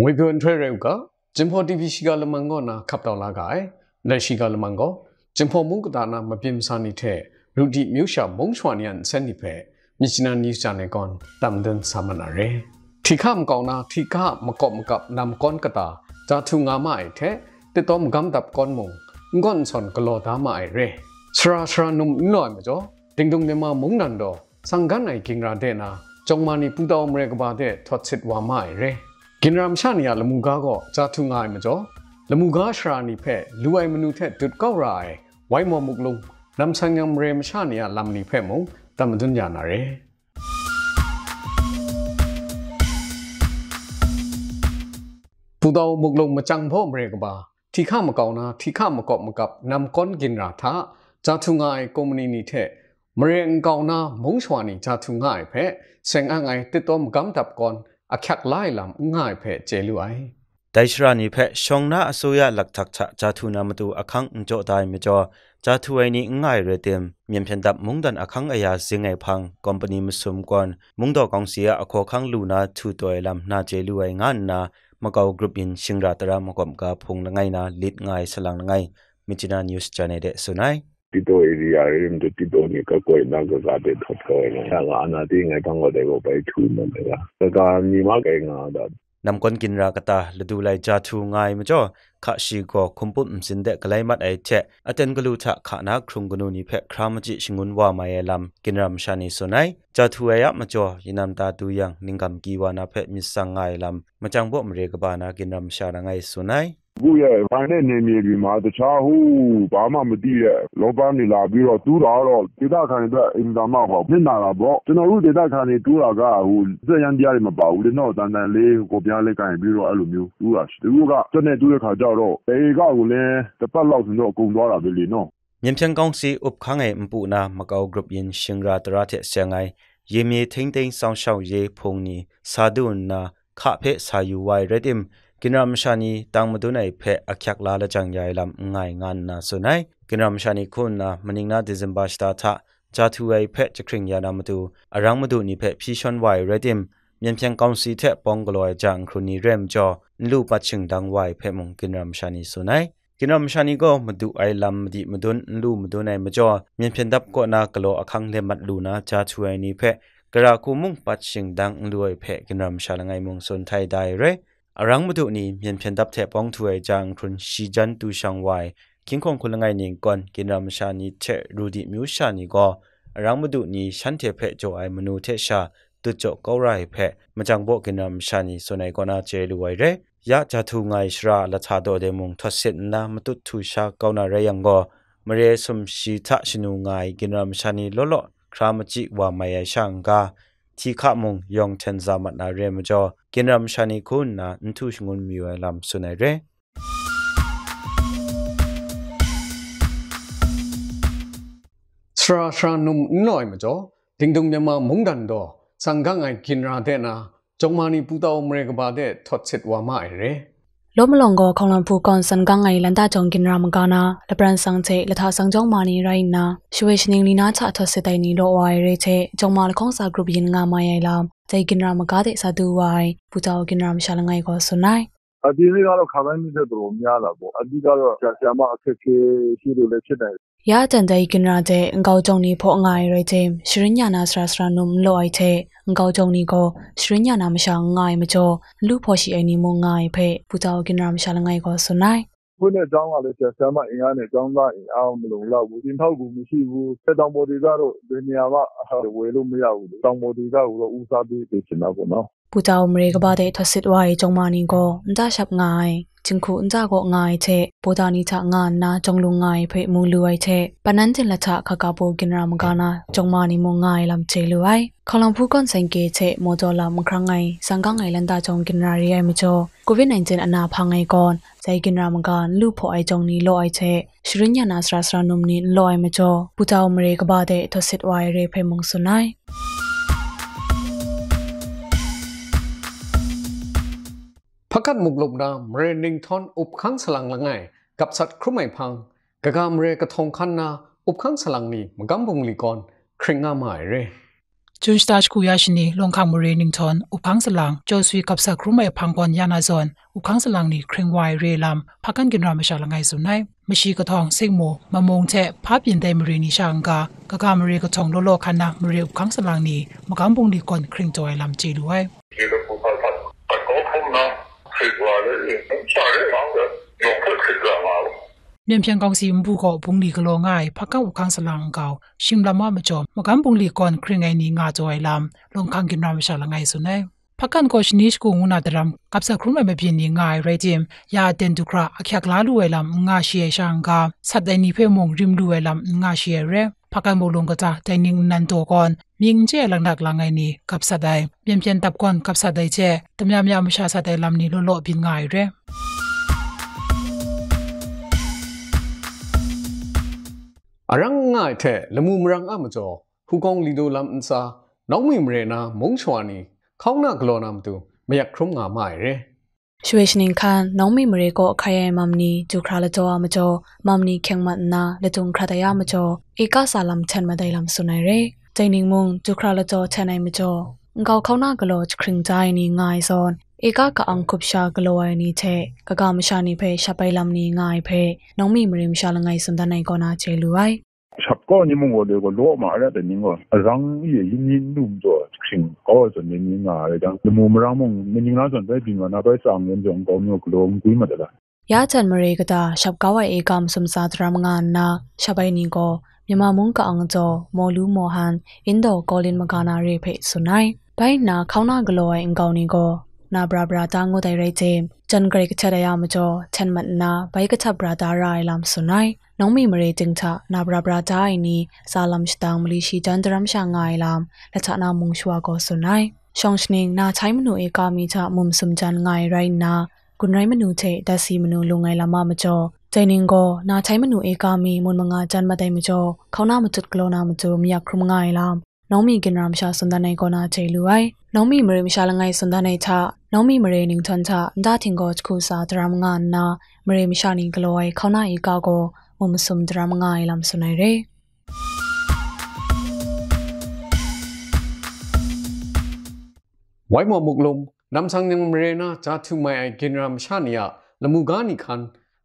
ငွေပြောင်းထွေရုပ်ကဂျင်ဖော် TV ရှိကလမန်ကောနာခပ်တော်လာကဲလက်ရှိကလမန်ကောဂျင်ဖော်မုန်ကတာနာမပြင်းစနိတဲ့ရူဒီမြို့ရှာမုံချွန်ရန်စန်နိဖဲမြစ်နာနီချန်နေကွန်တမ်ဒန်ဆမနာရဲထိခမ်ကောင်နာထိခမကော့မကပ်နမ်ကွန်ကတာဂျာထုငါမိုင်တဲ့တေတော်မကမ်တပ်ကွန်မုံငွန်ဆွန်ကလောဒါမိုင်ရဲစရာစရာနုံနော်မကျော်တင်းတုံနေမမုံနန်တော်สังกันไอกิงราเดนาจงมานีพูดเอาเมรกบาเดทอดสิทวามาเรกินรามชาเนี่ยละมุงกาก็จะทุงไงมาจ้อละมุงกาชรานีเพลุไอมนุเทดุดก็รายไว้มอมุกลงลำชังยำเรมชาเนี่ยลำนีเพมงตามดุนยานาเรปูดาวมุกลงมาจังพ่อเรกบาทีข้ามเก่านาทีข้ามเกาะมากับนำก้อนกินราทะจะทุงไงกมนีนีเทမရင်ကောင်နာမုံချွာနေချာသူငှအိုက်ဖက်ဆင်အငိုင်တစ်တော်မကမ်တပ်ကွန်အခက်လိုက်လမ်ငါဖဲကျေလူအိုင်ဒိုင်ရှရာနီဖဲရှောင်းနာအစိုးရလက်ထက်ချဂျာထူနာမတူအခန်းအကြောတိုင်မကျော်ဂျာထူအိုင်နီငါရတဲ့မြန်ဖြန်တပ်မုန်ဒန်အခန်းအရာစင်ငယ်ဖန်းကုမ္ပဏီမစုံကွန်မုန်တော့ကောင်စီအခေါ်ခန်းလူနာထူတော်လမ်နာကျေလူအိုင်ငါနာမကောဂရုပင်ရှင်ရာတရာမကွမ်ကဖုန်လငိုင်နာလစ်ငိုင်ဆလန်ငိုင်မီချီနာနျူးစ်ချန်နယ်တဲ့ဆုနိုင်ติดตัวเรียนมันจะติดตัวนี้ก็กลนั่งก็จะเด็ดทุกข์ก็เองถ้าอันนั้นที่ไงทั้งหมดเด็ก็ไปทุ่มันเลยนะแต่การนีมากเองอ่ะแบบนำคนกินรากตาฤดูไรจาทุ่งไงมั้งจ้อข้าศึกก็คุ้มปุ่มสินเด็กไลยมัดไอ้เจ้อาจารย์ก็รู้ทักข้านักครุงกนุนิเพ็คครามจิชงุนว่ามาเอลำกินรำชานิสุนัยจาทู่ไอ้ยัมั้งจ้อยินนำตาตัวยังนิ่งกำกีวานาเพ็คมิสังไงลำมั้งจังบ่มเรียกบานากินรำชาดัสุนัยအခုရဲ့ဗိုင်းနဲ့နေမြေတွေမှာတခြားဟိုဘာမှမသိတဲ့လောပန်းတွေလာပြီးတော့တူးတာတော့ဒေသခံတွေအတွက်အင်တာမပေါ့မျက်နာတာပေါ့ကျွန်တော်တို့ဒေသခံတွေတူးတာကဟိုစက်ရန်ပြားတွေမပါဘူးလေတော့တန်တန်လေးကိုပြားလေးကန်ပြီးတော့အဲ့လိုမျိုးတူးတာရှိတယ်သူကစက်နဲ့တူးတဲ့ခါကျတော့ဒေကကိုလည်းတစ်ပတ်လောက်ဆိုတော့အကုန်သွားတာပဲလေနော်မြန်ဖြန်ကောင်းစီဥပခန်းငယ်မပူနာမကောဂရုပ်ယင်ရှင်ရာတရာတဲ့ဆန်ငိုင်းရေမြေထိမ့်သိမ်းဆောင်ရှောက်ရေးဖုန်နီစာဒုန်နာခဖဲဆာယူဝိုင်ရက်ဒင်กินรามชานีตังมาดูในเพะอักยักลาและจังยายลำง่ายงานนาสุนัยกินรามชานีคุณนะมันิงนาดิซัมบาชตาทะจาทูไอเพะจะคริงยานามาดูอารังมาดูนี่เพะพี่ชอนไวเรดิมမြန်ပြန်ကောင်းစီထက်ပေါင်ကလောကြံခရုနီရမ်ကြောလူပတ်ချင်းဒန်ဝိုင်ဖေမုန်ကင်ရမ်ရှာနီဆုနိုင်ကင်ရမ်ရှာနီကိုမဒူအိုင်လမ်ဒီမဒွန်းလူမဒွန်းနိုင်မကြောမြန်ပြန်ဒပ်ကိုနာကလောအခန်းလေမတ်လူနာချာချွိုင်နီဖေကရာကူမုန်ပတ်ချင်းဒန်လူအိုင်ဖေကင်ရမ်ရှာလငိုင်မုန်စွန်ထိုင်ဒိုင်ရဲအရံမတုနီမြန်ဖြန်တပ်တဲ့ပေါင်းထွေကြံခွန်ရှီဂျန်တူရှောင်းဝိုင်ကင်းခုံခုလငိုင်နင်ကွန်ကင်ရမရှာနီတဲ့ရူဒီမျိုးရှာနီကိုအရံမတုနီရှန်တဲ့ဖက်ကျော်အိုင်မနုတဲ့ရှာตุจกาวไรเพะมาจังบวกินรำชานีส่วนไหนก็น่าเจริไว้เรยะจะทูงไงชราละชาโดเดมุงทศเสนามาตุทูชาเกานาเรยังก็มเรสมชีทะชนูไงกินรำชานีลลอครามจิว่าไม่ช่างกาทีขะมงยองเชนซามัดนาเรมจอกินรัมชานิคุณนะนทุชงุนมีเวลามสุนัยเรสราสรานุมน้อยมจอดิงดงยามามงดันดอสังกังไอกินราเดนาจงมานีปูตาอเมริกบาเดทอดเสร็จว่ามาไอเรလောမလွန်ကိုခေါလွန်ဖူကွန်စန်ကငိုင်လန်တာကြောင့်ကင်ရမကနာလပရန်ဆောင်ချေလထဆောင်ကြောင့်မာနီရိုင်းနာရွှေရှင်လီနာချအထစစ်တိုင်နီလောဝိုင်ရဲချေကြောင့်မာလခေါစာဂရုပယင်ငါမိုင်ရိုင်လာဇိုင်ကင်ရမကတဲ့စာတူဝိုင်ပူတောကင်ရမရှာလငိုင်ကိုဆွနိုင်အဒီကတော့ခါတိုင်းနေတဲ့တော်များလာပေါ့အဒီကတော့ဆရာမအခက်ခဲရှိလို့လည်းဖြစ်နိုင်야잔다이긴라제응가오정니포응아이레제시르냐나스라스라눔로아이테응가오정니고시르냐나마샤응아이마조루포시아이니몽아이페부자오긴라마샤랑아이고소나이ခုနဲ့ကျောင်းကလည်းဆရာမအင်အားနဲ့ကျောင်းသားအင်အားမလုံလောက်ဘူးတင်ထောက်ကူမရှိဘူးဆက်တောင်ပေါ်ဒေသတို့ဒီနေရာမှာဝယ်လို့မရဘူးတောင်ပေါ်ဒေသကိုတော့ဦးစားပေးပေးချင်တာပေါ့နော်กูจะเอาเมริกบาเดทัสิดไว้จงมานิโกอันจ้าฉับง่ายจึงคูอันจ้าก็ง่ายเชะปูตานิชะงานนาจงลุงง่ายเพมูลุไอเชะปนันจินละชะขากาโบกินรามกานาจงมานิมงง่ายลำเชลุไอခလုံဖူကွန်ဆိုင်ကေချေမောဒလာမခရငိုင်စံကငိုင်လန်တာချုံကင်နာရီယမချိုကိုဗစ် -19 အနာဖာငိုင်ကွန်ဇိုင်ကင်ရာမကန်လူဖိုအိုင်ချုံနီလိုအိုင်ချေရှရညနာစရာစရာနုံနီလိုအိုင်မချိုပူတောင်မရေကဘာတဲ့ထစစ်ဝိုင်ရေဖေမုံဆုနိုင်พักกัดมุกลบดามเรนิงทอน อุบขังสลังละไง กับสัตว์ครุ่มไม่พังกะกามเรกระทงขันนาอุบขังสลังนี้มกำบุงลีกอนคร่งงาหมายเรจุนสตาชคุยาชินีลงคำเรนิงทอนอุบขังสลังจสวีกับสัตว์ครุ่มไม่พังกอนยานาซอนอุบขังสลังนี้คร่งวายเรลำพักกันกินรามชาละไงสุนัยมชีกระทองเซงโมมะมงแทะภาพยินเตมรีนิชางกากะกามเรกระทงโลโลคันนามเรอุบขังสลังนี้มกำบุงลีกอนคร่งจอยลำจีด้วยမြန်ပြန်ကောင်းစီမဘူးကိုဘုံလီကလောငိုင်ဖကောက်ခန်းစလန်ကောရှင်လာမမချောမကန်ဘုံလီကွန်ခရင်ငိုင်နီငါကြွယ်လမ်လုံခန်းကင်နမ်ရှာလငိုင်ဆုနေဖကန်ကိုရှနိရှကိုငနာဒရမ်ကပ်ဆခရုမမပြင်းနီငိုင်ရေဂျင်ယာတန်ဒူခရာအခက်လာလူဝဲလမ်ငါရှီယရှန်ကဆတ်ဒိုင်နီဖေမုံရင်လူဝဲလမ်ငါရှီယရဲพักการบูลงก็จะใจนิ่งนันตัวก่อนมิงเจ้หลังดักหลังไงนี่กับสัตว์ใดเปลี่ยนเปลี่ยนตับก่อนกับสัตว์ใดเจ้ตำยามยามชาสัตว์ใดลำนี้โลโลบินง่ายเร่အရံငါထက်လမှုမရံအမကျော်ဟူကောင်းလီဒိုလမ်အန်စာနောက်မိမရေနာမုံချွာနီခေါင်းနာဂလောနာမတူမရခရုံငါမိုင်ရဲရွှေရှင်ခန်နောင်မီမရေကိုအခရဲမမနီဂျူခရာလကြောအမကြောမမနီခင်မတ်နာလေတုံခရတယာမကြောဧကဆာလမ်ချန်မဒိုင်လမ်ဆုနိုင်ရေဂျိုင်နင်းမုံဂျူခရာလကြောချန်နိုင်မကြောငေါခေါနာဂလောခရင်ဂျိုင်နီငိုင်ဇွန်ဧကကအန်ခုပ်ရှာဂလောနီချေကကမရှာနီဖေရှပိုင်လမ်နီငိုင်ဖေနောင်မီမရေမရှာလငိုင်စန္ဒနိုင်ကောနာချေလူအိုင်샵거님은어디고로마알아되는거아랑이인인놈도지금거기서내민나알다몸으로만내민나전배빈가나벌써안연정거며그럼구이마다ရာချန်မရေကတာရှပ်ကဝအေကမ်စမ်စာဒရမငါနာရှပိုင်နီကိုမြမမုံကအောင်ကျော်မော်လူမော်ဟန်အင်ဒိုကောလင်မကနာရေဖေဆုနိုင်ဘိုင်နာခေါနာဂလိုအိုင်အင်ကောင်နီကိုနာဘရာဘရာတာငိုတိုင်ရဲချင်းจันเกรกชะดยามจอฉันมันนาไปกะชะบราดารายลามสุนัยน้องมีมเรจึงทะนาบราบราจายนี้ซาลัมชตางมลีชีจันดรัมชางายลาม และชะนามุงชัวกอสุนัยชองชเนงนาใช้มนูเอกามีชะมุมสุมจันงายไรนากุนไรมนูเชดัสีมนูลงไงลามามจอใจนิงโกนาใช้มนูเอกามีมุนมงาจันมาไดมจอเขาหน้ามาจุดกลนามาจูมียกครุมงายลามနောမီဂင်ရာမရှာစွန်ဒနိုင်ကောနာချေလူအိုင်နောမီမရေမရှာလငိုင်စွန်ဒနိုင်ချနောမီမရေနင်းထွန်ချဒါတင်ကောချခုစာဒရမငါနာမရေမရှာနင်းဂလိုအိုင်ခေါနာဤကောကိုမမစုံဒရမငါအိုင်လမ်စွန်နိုင်ရေဝိုင်မမုကလုံနမ်ဆန်နင်းမရေနာဂျာထူမိုင်အိုင်ဂင်ရာမရှာနီယာလမူဂါနီခန်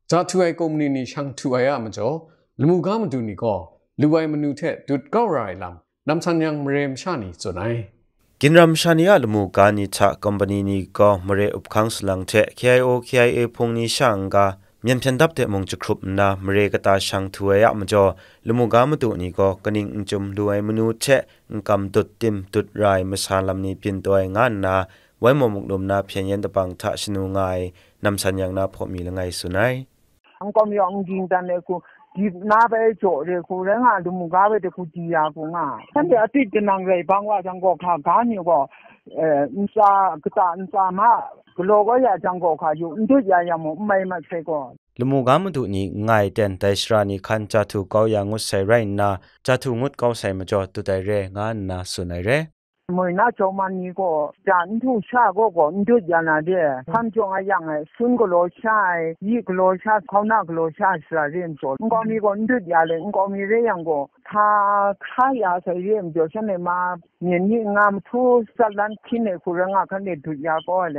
ဂျာထူအိုင်ကုမ္ပဏီနီရှန်ထူအိုင်ယာမကျော်လမူဂါမတူနီကောလူဝိုင်မနူထက်ဒုတ်ကောရိုင်လမ်น้ำชันยังเรมชานีส่วนไหนกินรำชานีอาลมูกานิชะคอมพานีนี้ก็มเรอุปขังสลังเทคียโอคียเอพงนี้ช่างกาเมียนเพียนดับเตมงจะครุบนามเรกตาช่างถวยอะมจอลมูกามตุนี้ก็กนิ่งจุมด้วยมนูเชะกำตุดติมตุดรายมชาลำนี้เปลี่ยนตัวงานนาไว้มมุกดมนาเพียงยันตะปังทะชนูงนยนำสัญญาณนาพอมีละไงสุนัยอังกอมยองกิงตันเนกูဒီနာပဲကြော်တယ်ကိုရငါလူမူကားပဲတခုကြီးရကိုငါဆန်တဲ့အတိတ်တနံရေဘန်ဝါဇံကောခါဂါညောဘောအဲအင်းစာကတာအင်းစာမဂလောကရဇံကောခါယူအင်းတို့ရရမမိုင်မဆေကောလမူကားမတူညီငိုင်တန်တိုင်ရှရာနီခန်ချာသူကောရငုဆိုင်ရိုင်နာချာသူငုတ်ကောဆိုင်မကြောတူတိုင်ရဲငါနာဆုနိုင်ရဲมื่น่าจอมันนี่ก็จันทุชาก็ก็นึกยานาเดทำจงอะไรยังไงซุ่งก็โลชาเยี่ก็โลชาเขาหน้าก็โลชาสระเรียนจบก็มีก็นึกยานเลยก็มีเรื่องก็ถ้าข้าอยากใส่เรียนจบฉันเลยมาเนี่ยงามทุสัตว์นั้นที่ไหนคุรังอาันเดือดยาก็ย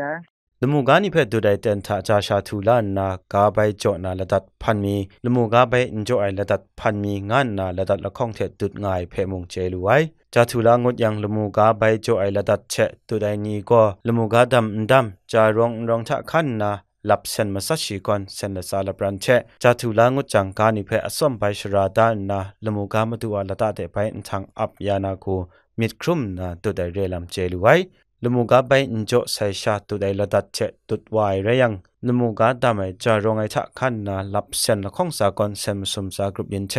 လမူကာနိဖက်ဒူဒนีငเတန်ထာချดရှာထူလာနာကာဘိုင်ကျောနာလဒတ်ဖန်ดီလမူကာဘိုင်အင်ဂျိုအိုင်လဒတ်ဖန်မီငန်နာလဒတ်လခေါင္ထက်တုတ်ငိုင်ဖဲงเจချဲလူဝိจาทุลางดยังลมูกาใบโจไอละดัดเชตุไดนี้ก็ลมูกาดำดำจารองรองทะขันนะลับเซนมาสัชีกอนเซนละซาลบรันเชจาทุลางดจังกานิเพอสมไปชราดานะลมูกามาตัวละตาเตไปทางอับยานาคูมิดครุมนะตุไดเรลัมเจลุไวลมูกาใบอินโจส่ชาตุไดละดัดเชตุดวายเรยังลมูกาดำไอจารองไอทะขันนะลับเซนละข้องสากอนเซมสุมสากรุบยินเช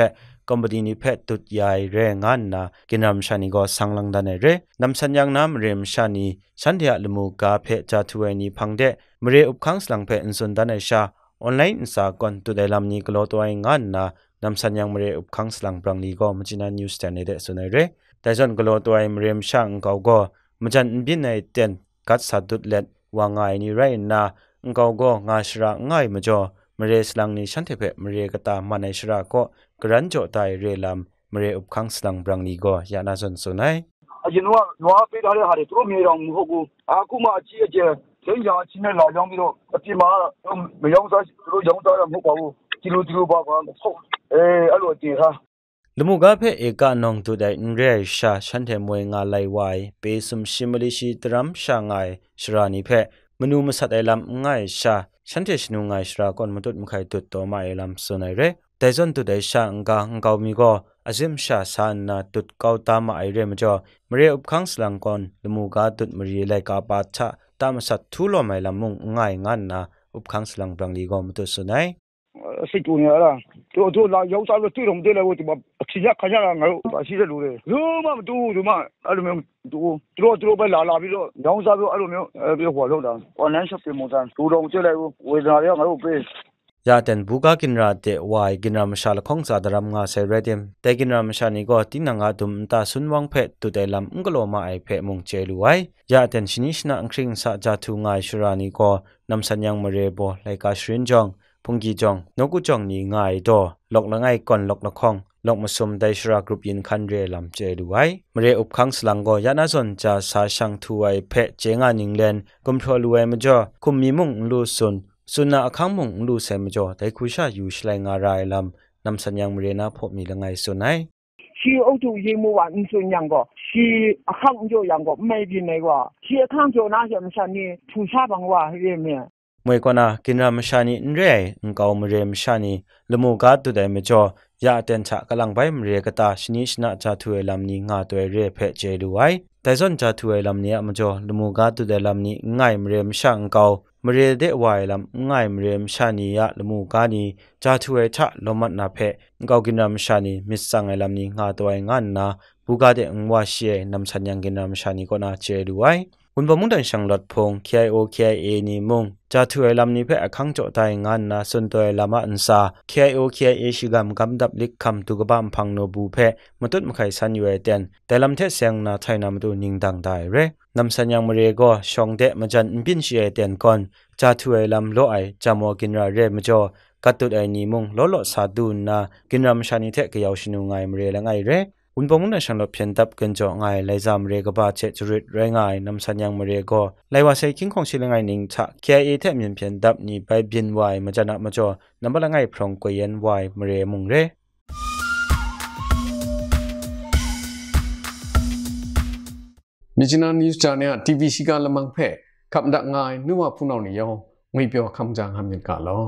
company ni phet tut yai re ngan na kinam shani go sanglang da ne re nam san yang nam rem shani sandhya lmu ka phe cha thuai ni phangde mre upkhang slang phe insun da ne sha online sa kon tu de lam ni klo to ai ngan na nam san yang mre upkhang slang prang ni go mchina news ta ne de su ne re ta jon klo to ai mrem shang go go mchan bin nei ten kat sa dut let wa ngai ni rai na ngau go nga shra ngai ma jo မရေစလန်နီရှန်တေဖေမရေကတာမနိုင်ရှရာကောဂရန်ဂျိုတိုင်ရေလမ်မရေဥပခန်းစလန်ဘရန်နီကိုယာနာဇွန်ဆုနိုင်အရင်ကနွားပေးထားတဲ့ဟာတွေသူတို့မြေတော်မဟုတ်ဘူးအခုမှအကြီးအကျယ်ကျင်းရာချင်းနဲ့လာကြောင်းပြီးတော့အပြင်မှာမရောစားသူတို့ရောင်းစားတာမဟုတ်ပါဘူးကီလိုဒီလိုပါပါဟုတ်အဲအဲ့လိုတင်ဟာလမှုကဖဲเอกนองตุไดนเรชาชันเทมวยงาไลวายเปซุมชิมลิชีตรัมชางายชรานิแพมนูมสัตไอลัมง่ายชาฉันเทชนุงไงชรากอนมตุดมไขตุดโตมาเอลัมสุนัยเรแต่จนตุดได้ชาองกาองกาวมีก็อาจิมชาสานนาตุดกาวตามาไอเรมจ่อมเรียอุปคังสลังกอนลมูกาตุดมรีไลกาปาชะตามสัตทุลอไมลัมมุงง่ายงันนาอุปคังสลังบรังลีก็มตุดสุนัยสิจูเนอร์တို့တို့လာရောက်စားလို့တွေ့တော့မတွေ့လဲဘူးဒီမှာအချင်းရခါရငါတို့ရှိတဲ့လူတွေဘူးမမတူဘူးဒီမှာအဲ့လိုမျိုးသူတို့တို့ပဲလာလာပြီးတော့ရောင်းစားပြီးအဲ့လိုမျိုးအဲ့ပြောဟောလောက်တာ online shop တွေမို့တန်းတူတော်တွေ့လဲဘူးဝေဒနာတွေကငါတို့ပေးယာတန်ဘူကာကင်ရာတေဝိုင်ကင်ရာမရှာလခေါင်စာဒရမ်ငါဆေရဒီမ်တေကင်ရာမရှာနီကိုတင်းနငါဒုံတာဆွန်ဝမ်ဖက်တူတေလမ်ငကလောမအိုင်ဖက်မုံချေလူဝိုင်ယာတန်ရှင်နိရှနာအခရင်စာဂျာထူငိုင်ရှူရာနီကိုနမ်ဆန်ယန်မရေဘောလိုင်ကာရှရင်ဂျောင်พุงกีจองนกุจองนี่ง่ายดอลอกละง่ายก่อนลอกละคองลอกมาสมไดชรากรุปยินคันเรลำเจดูไว้มเรอุบคังสลังก็ยานาสนจะสาชังทวยเพะเจงานิงเลนกุมทอลวยมจ่อคุมมีมุ่งลูสุนสุนนาอคังมุ่งลูเซมจ่อไดคุชาอยู่ชลายงารายลำนำสัญญาณมเรนาพบมีละไงสุนไหนชี欧洲业务啊，你说样个，去杭州样个，没的那个，去杭州那些么啥呢？土产房哇，里面。မွေကနာကင်ရာမရှာနီရဲအင်ကောင်မရေမရှာနီလမိုကာတူတဲ့မကျော်ရာတန်ချကလန်ပိုင်မရေကတာရှနီရှနာချာထွေလမ်နီငါတွဲရဲဖဲ့ကျဲလူဝိုင်တိုင်စွန်ချာထွေလမ်နီအမကျော်လမိုကာတူတဲ့လမ်နီငိုင်မရေမရှာအင်ကောင်မရေတဲ့ဝိုင်လမ်ငိုင်မရေမရှာနီရလမိုကာနီချာထွေချလောမတ်နာဖဲ့အင်ကောင်ကင်ရာမရှာနီမစ်ဆန်ငိုင်လမ်နီငါတွဲငါနာဘူကာတဲ့အင်ဝါရှီနမ်ဆန်ယန်ကင်ရာမရှာနီကိုနာကျဲလူဝိုင်ဝင်ပမုန်တန်ရှန်လတ်ဖုံ KIO KIA နီမုံจาทวยลำนี้เพื่อขังโจตายงานนะส่วนตัวลำอันซาเคียโอเคียเอชิกามกำดับลิกคำตุกบ้ามพังโนบูเพ่มตุดมไขสันอยู่เอเตนแต่ลำเทเสียงนาไทยนำดูนิงดังได้เร่นำสัญญามเรก็ชองเดะมาจันบินเชียเตนก่อนจาทวยลำโลไอจามอกินราเรมจอกัดตุดไอนีมุงโลโลซาดูนนากินรำชานิเทกยาวชินุงไงมเรละไงเร่ဝင်ပုံနဲ့ရှန်လပြန်တပ်ကန်ကြောငိုင်လိုင်ဇามရေကဘာချက်ချရစ်ရဲငိုင်နမ်ဆန်ယံမရေကိုလိုင်ဝါဆိုင်ကင်းခေါင်ရှိလငိုင်နင်းချ KIA ထဲမြင်ပြန်တပ်ညီပိုင်ဘင်ဝိုင်မကြနာမကြောနမ်ဘလငိုင်ဖရုံကိုယန်ဝိုင်မရေမုံရေမြချနာနျူးချာနယ် TVC ကလမန်ဖဲခပ်ဒငိုင်နူဝဖုန်အောင်နေယောငွေပြောခမ်ကြံဟမ်ညင်ကလော